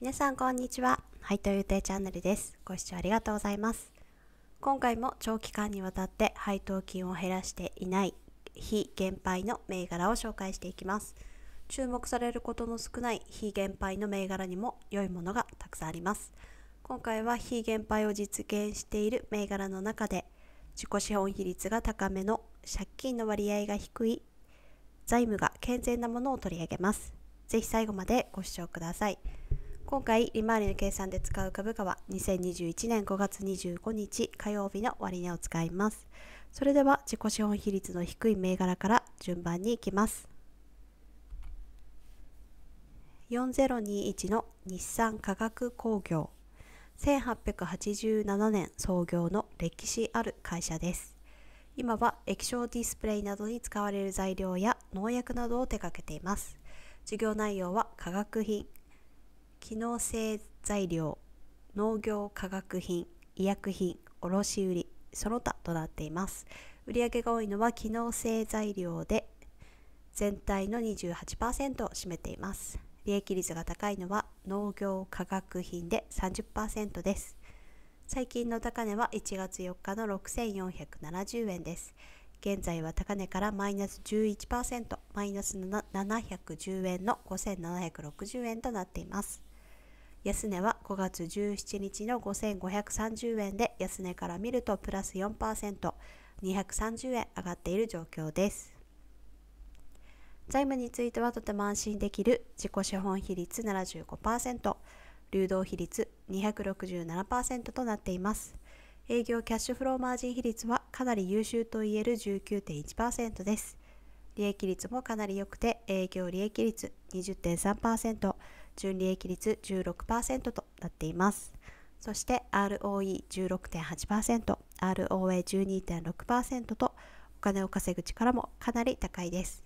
皆さんこんにちは。配当というてチャンネルです。ご視聴ありがとうございます。今回も長期間にわたって配当金を減らしていない非減配の銘柄を紹介していきます。注目されることの少ない非減配の銘柄にも良いものがたくさんあります。今回は非減配を実現している銘柄の中で自己資本比率が高めの借金の割合が低い財務が健全なものを取り上げます。ぜひ最後までご視聴ください。今回利回りの計算で使う株価は2021年5月25日火曜日の終値を使いますそれでは自己資本比率の低い銘柄から順番にいきます4021の日産化学工業1887年創業の歴史ある会社です今は液晶ディスプレイなどに使われる材料や農薬などを手掛けています事業内容は化学品機能性材料農業化学品医薬品卸売その他となっています売上が多いのは機能性材料で全体の28%を占めています利益率が高いのは農業化学品で30%です最近の高値は1月4日の6470円です現在は高値からマイナス11%マイナス710円の5760円となっています安値は5月17日の5530円で安値から見るとプラス4%、230円上がっている状況です。財務についてはとても安心できる自己資本比率75%、流動比率267%となっています。営業キャッシュフローマージン比率はかなり優秀といえる19.1%です。利益率もかなり良くて営業利益率20.3%純利益率16%となっています。そして ROE16.8%、ROA12.6% とお金を稼ぐ力もかなり高いです。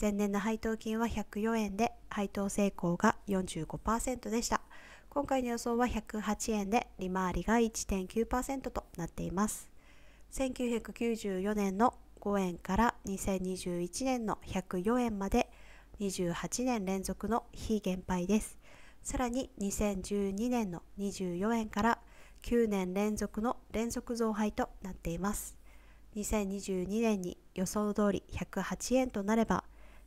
前年の配当金は104円で配当成功が45%でした。今回の予想は108円で利回りが1.9%となっています。1994年の5円から2021年の104円まで28年連続の非減配です。さらに2012年の24円から9年連続の連続増配となっています。2022年に予想通り108円となれば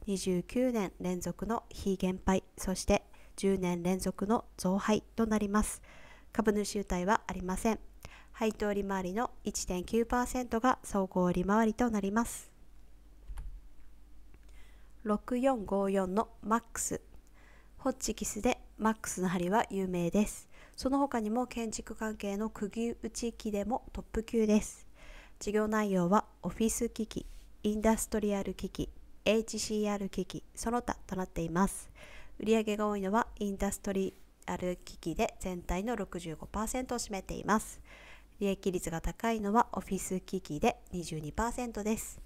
29年連続の非減配そして10年連続の増配となります株主優待はありません配当利回りの1.9%が総合利回りとなります6454のマックスホッチキスでマックスの針は有名ですその他にも建築関係の釘打ち機でもトップ級です事業内容はオフィス機器インダストリアル機器 HCR 機器その他となっています売上が多いのはインダストリアル機器で全体の65%を占めています利益率が高いのはオフィス機器で22%です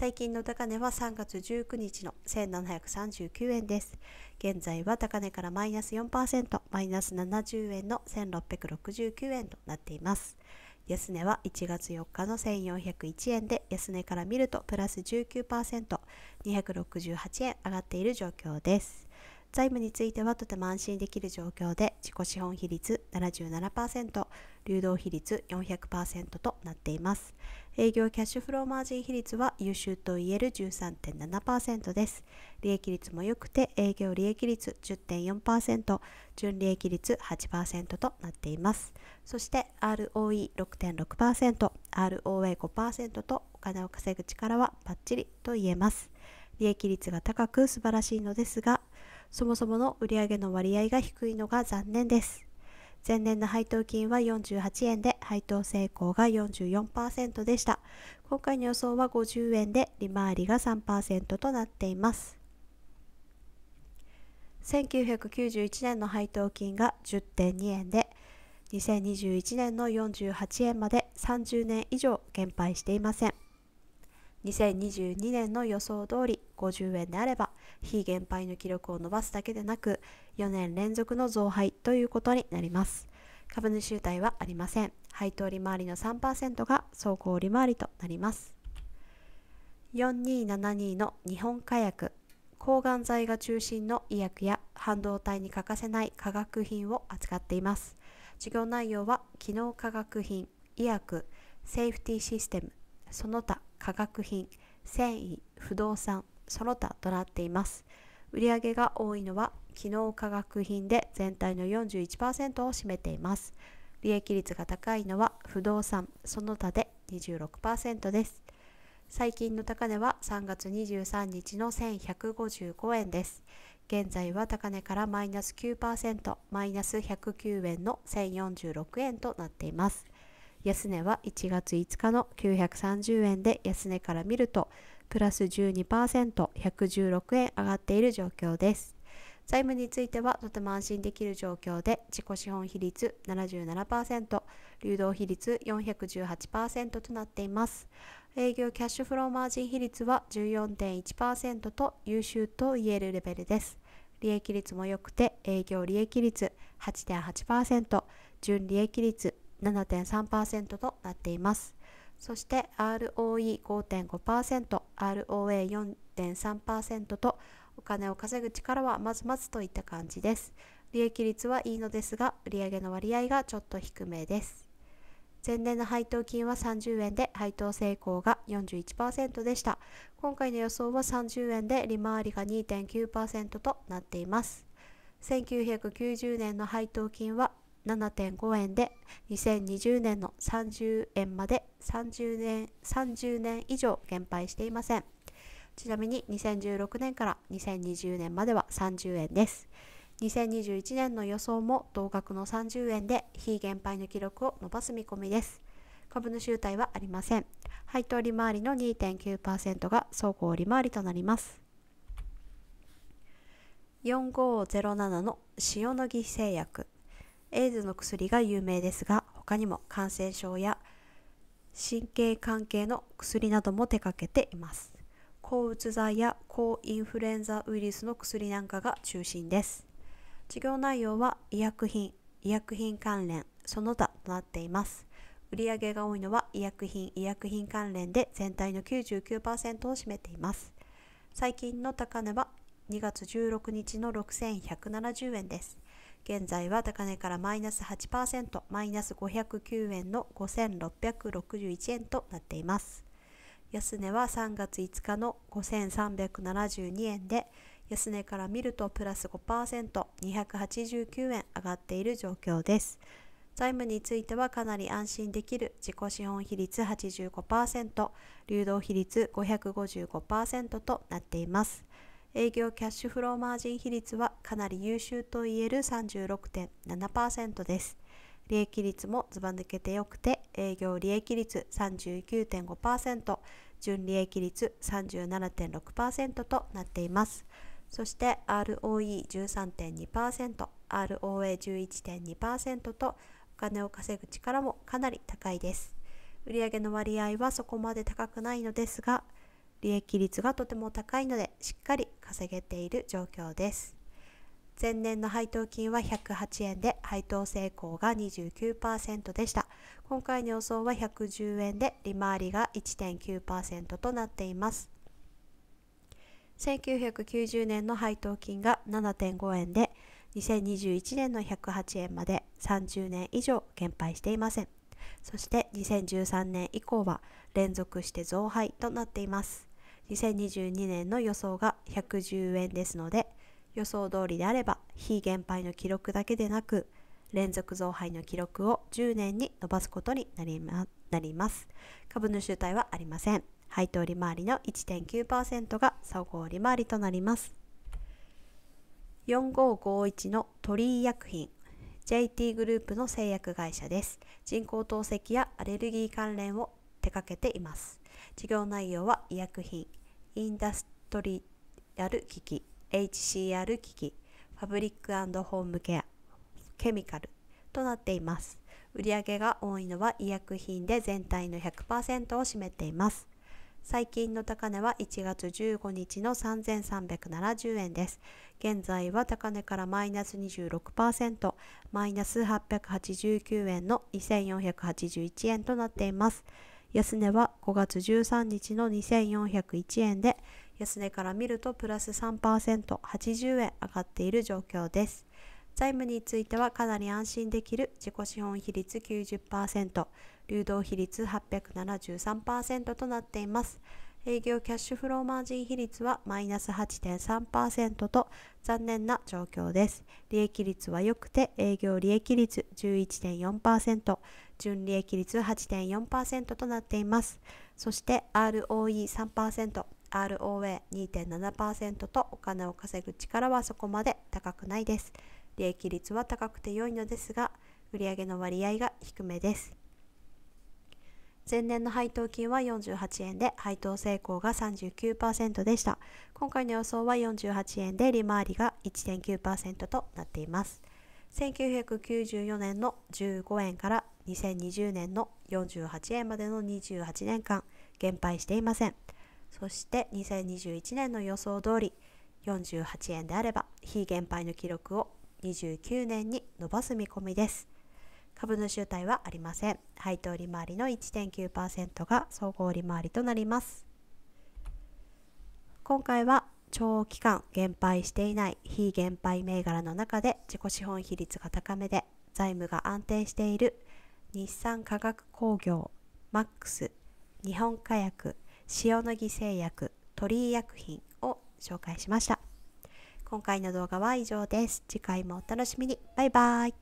最近の高値は3月19日の1739円です現在は高値からマイナス4%マイナス70円の1669円となっています安値は1月4日の1401円で安値から見るとプラス 19%268 円上がっている状況です財務についてはとても安心できる状況で自己資本比率77%流動比率400%となっています営業キャッシュフローマージン比率は優秀と言える13.7%です利益率も良くて営業利益率10.4%純利益率8%となっていますそして ROE6.6% ROA5% とお金を稼ぐ力はバッチリと言えます利益率が高く素晴らしいのですがそもそもの売上の割合が低いのが残念です前年の配当金は48円で配当成功が44%でした今回の予想は50円で利回りが3%となっています1991年の配当金が10.2円で2021年の48円まで30年以上減配していません2022年の予想通り50円であれば非減配の記録を伸ばすだけでなく4年連続の増配ということになります株主優待はありません配当利回りの3%が総合利回りとなります4272の日本火薬抗がん剤が中心の医薬や半導体に欠かせない化学品を扱っています事業内容は機能化学品医薬セーフティーシステムその他化学品繊維不動産その他となっています売上が多いのは機能化学品で全体の41%を占めています利益率が高いのは不動産その他で26%です最近の高値は3月23日の1155円です現在は高値からマイナス9%マイナス109円の1046円となっています安値は1月5日の930円で安値から見るとプラス 12%116 円上がっている状況です。債務についてはとても安心できる状況で自己資本比率77%流動比率418%となっています営業キャッシュフローマージン比率は14.1%と優秀と言えるレベルです利益率も良くて営業利益率8.8%純利益率7.3%となっています。そして ROE5.5%、ROA4.3% とお金を稼ぐ力はまずまずといった感じです。利益率はいいのですが、売上の割合がちょっと低めです。前年の配当金は30円で配当成功が41%でした。今回の予想は30円で利回りが2.9%となっています。1990年の配当金は7.5円で2020年の30円まで30年 ,30 年以上減配していませんちなみに2016年から2020年までは30円です2021年の予想も同額の30円で非減配の記録を伸ばす見込みです株主優待はありません配当利回りの2.9%が総合利回りとなります4507の塩野義製薬エイズの薬が有名ですが他にも感染症や神経関係の薬なども手掛けています抗うつ剤や抗インフルエンザウイルスの薬なんかが中心です事業内容は医薬品医薬品関連その他となっています売上が多いのは医薬品医薬品関連で全体の99%を占めています最近の高値は2月16日の6170円です現在は高値からマイナス8%マイナス509円の5661円となっています安値は3月5日の5372円で安値から見るとプラス 5%289 円上がっている状況です財務についてはかなり安心できる自己資本比率85%流動比率555%となっています営業キャッシュフローマージン比率はかなり優秀といえる36.7%です。利益率もずば抜けてよくて営業利益率39.5%純利益率37.6%となっていますそして ROE13.2% ROA11.2% とお金を稼ぐ力もかなり高いです売上の割合はそこまで高くないのですが利益率がとても高いのでしっかり稼げている状況です前年の配当金は108円で配当成功が29%でした今回の予想は110円で利回りが1.9%となっています1990年の配当金が7.5円で2021年の108円まで30年以上減配していませんそして2013年以降は連続して増配となっています2022年の予想が110円ですので予想通りであれば非減配の記録だけでなく連続増配の記録を10年に伸ばすことになりまなります株主優待はありません配当利回りの1.9%が総合利回りとなります4551の鳥居薬品 JT グループの製薬会社です人工透析やアレルギー関連を手掛けています事業内容は医薬品インダストリアル機器 HCR 機器、ファブリックホームケア、ケミカルとなっています。売上が多いのは医薬品で全体の100%を占めています。最近の高値は1月15日の3370円です。現在は高値からマイナス26%、マイナス889円の2481円となっています。安値は5月13日の2401円で安値から見るとプラス 3%80 円上がっている状況です財務についてはかなり安心できる自己資本比率90%流動比率873%となっています営業キャッシュフローマージン比率はマイナス8.3%と残念な状況です。利益率は良くて営業利益率11.4%、純利益率8.4%となっています。そして ROE3%、ROA2.7% とお金を稼ぐ力はそこまで高くないです。利益率は高くて良いのですが、売上の割合が低めです。前年の配当金は48円で配当成功が39%でした。今回の予想は48円で利回りが1.9%となっています。1994年の15円から2020年の48円までの28年間減配していません。そして2021年の予想通り48円であれば非減配の記録を29年に伸ばす見込みです株の集体はありません配当利回りの1.9%が総合利回りとなります今回は長期間減配していない非減配銘柄の中で自己資本比率が高めで財務が安定している日産化学工業マックス日本火薬塩野義製薬鳥居薬品を紹介しました今回の動画は以上です次回もお楽しみにバイバイ